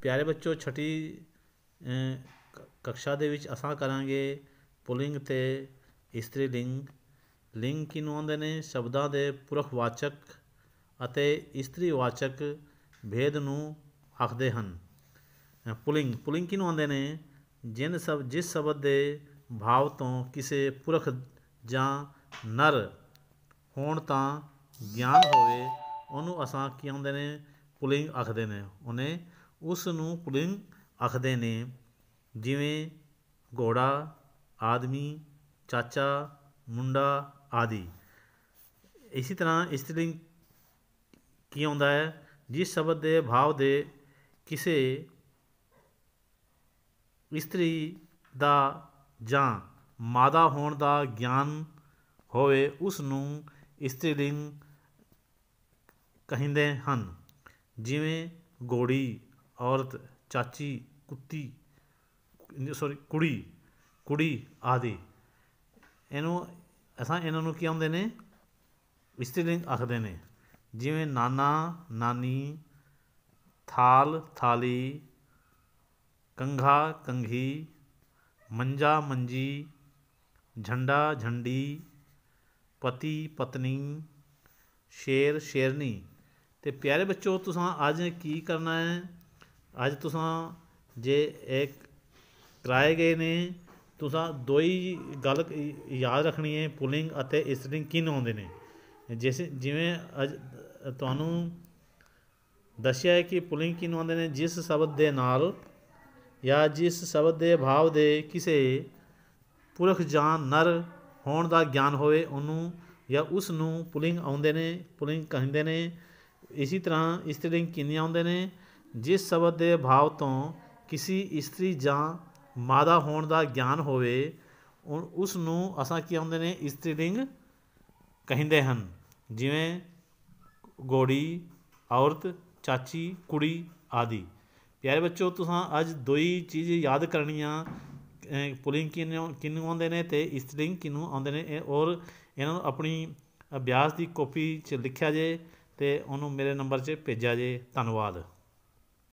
ਪਿਆਰੇ ਬੱਚੋ ਛਟੀ ਕਕਸ਼ਾ ਦੇ ਵਿੱਚ ਅਸਾਂ ਕਰਾਂਗੇ ਪੁਲਿੰਗ ਤੇ ਇਸਤਰੀ ਲਿੰਗ ਲਿੰਗ ਕਿਨੂੰ ਆਉਂਦੇ ਨੇ ਸ਼ਬਦਾਂ ਦੇ ਪੁਰਖਵਾਚਕ ਅਤੇ ਇਸਤਰੀਵਾਚਕ ਭੇਦ ਨੂੰ ਆਖਦੇ ਹਨ ਪੁਲਿੰਗ ਪੁਲਿੰਗ ਕਿਨੂੰ ਆਉਂਦੇ ਨੇ ਜਿਨ ਸਭ ਜਿਸ ਸ਼ਬਦ ਦੇ ਭਾਵ ਤੋਂ ਕਿਸੇ ਪੁਰਖ ਜਾਂ ਨਰ ਹੋਣ ਤਾਂ ਗਿਆਨ ਹੋਵੇ ਉਹਨੂੰ ਅਸਾਂ ਕੀ ਆਉਂਦੇ ਨੇ ਪੁਲਿੰਗ ਆਖਦੇ ਨੇ ਉਹਨੇ ਉਸ ਨੂੰ ਪੁਲਿੰਗ ਆਖਦੇ ਨੇ ਜਿਵੇਂ ਘੋੜਾ ਆਦਮੀ ਚਾਚਾ ਮੁੰਡਾ ਆਦਿ ਇਸੇ ਤਰ੍ਹਾਂ ਇਸਤਰੀ ਕੀ ਹੁੰਦਾ ਹੈ ਜਿਸ ਸ਼ਬਦ ਦੇ ਭਾਵ ਦੇ ਕਿਸੇ ਇਸਤਰੀ ਦਾ ਜਾਂ ਮਾਦਾ ਹੋਣ ਦਾ ਗਿਆਨ ਹੋਵੇ ਉਸ ਨੂੰ ਇਸਤਰੀ ਲਿੰਗ ਕਹਿੰਦੇ ਹਨ ਜਿਵੇਂ ਗੋੜੀ ਔਰਤ ਚਾਚੀ ਕੁੱਤੀ ਸੌਰੀ ਕੁੜੀ ਕੁੜੀ ਆਦੀ ਇਹਨੂੰ ਅਸਾਂ ਇਹਨਾਂ ਨੂੰ ਕੀ ਆਉਂਦੇ ਨੇ ਇਸਤਰੀ ਲਿੰਗ ਆਖਦੇ ਨੇ ਜਿਵੇਂ ਨਾਨਾ ਨਾਨੀ ਥਾਲ ਥਾਲੀ ਕੰਘਾ ਕੰਘੀ ਮੰਜਾ ਮੰਜੀ ਝੰਡਾ ਝੰਡੀ ਪਤੀ ਪਤਨੀ ਸ਼ੇਰ ਸ਼ੇਰਨੀ ਤੇ ਪਿਆਰੇ ਬੱਚੋ ਤੁਸੀਂ ਅੱਜ ਕੀ ਕਰਨਾ ਹੈ ਅੱਜ ਤੁਸੀਂ ਜੇ ਇੱਕ ਕਰਾਏ ਗਏ ਨੇ ਤੁਸੀਂ ਦੋ ਹੀ ਗੱਲ ਯਾਦ ਰੱਖਣੀ ਹੈ ਪੁਲਿੰਗ ਅਤੇ ਇਸਤਰੀ ਕਿਨ ਹੁੰਦੇ ਨੇ ਜਿਸ ਜਿਵੇਂ ਅੱਜ ਤੁਹਾਨੂੰ ਦੱਸਿਆ ਹੈ ਕਿ ਪੁਲਿੰਗ ਕਿਨ ਹੁੰਦੇ ਨੇ ਜਿਸ ਸ਼ਬਦ ਦੇ ਨਾਲ ਜਾਂ ਜਿਸ ਸ਼ਬਦ ਦੇ ਭਾਵ ਦੇ ਕਿਸੇ ਪੁਰਖ ਜਾਂ ਨਰ ਹੋਣ ਦਾ ਗਿਆਨ ਹੋਵੇ ਉਹਨੂੰ ਜਾਂ ਉਸ ਨੂੰ ਪੁਲਿੰਗ ਆਉਂਦੇ ਨੇ ਪੁਲਿੰਗ ਕਹਿੰਦੇ ਨੇ ਇਸੇ ਤਰ੍ਹਾਂ ਇਸਤਰੀ ਕਿੰਨੇ ਆਉਂਦੇ ਨੇ ਜਿਸ ਸ਼ਬਦ ਦੇ ਭਾਵ ਤੋਂ ਕਿਸੇ ਇਸਤਰੀ ਜਾਂ ਮਾਦਾ ਹੋਣ ਦਾ ਗਿਆਨ ਹੋਵੇ ਉਸ ਨੂੰ ਅਸਾਂ ਕੀ ਹੁੰਦੇ ਨੇ ਇਸਤਰੀ ਲਿੰਗ ਕਹਿੰਦੇ ਹਨ ਜਿਵੇਂ ਗੋੜੀ ਔਰਤ ਚਾਚੀ ਕੁੜੀ ਆਦਿ ਪਿਆਰੇ ਬੱਚੋ ਤੁਸੀਂ ਅੱਜ ਦੋ ਹੀ ਚੀਜ਼ ਯਾਦ ਕਰਨੀਆਂ ਪੁਲਿੰਗ ਕਿਨੂੰ ਕਿਨੂੰ ਆਉਂਦੇ ਨੇ ਤੇ ਇਸਤਰੀਲਿੰਗ ਕਿਨੂੰ ਆਉਂਦੇ ਨੇ ਔਰ ਇਹਨਾਂ ਨੂੰ ਆਪਣੀ ਅਭਿਆਸ ਦੀ ਕਾਪੀ 'ਚ ਲਿਖਿਆ ਜੇ ਤੇ ਉਹਨੂੰ ਮੇਰੇ ਨੰਬਰ 'ਚ ਭੇਜਿਆ ਜੇ ਧੰਨਵਾਦ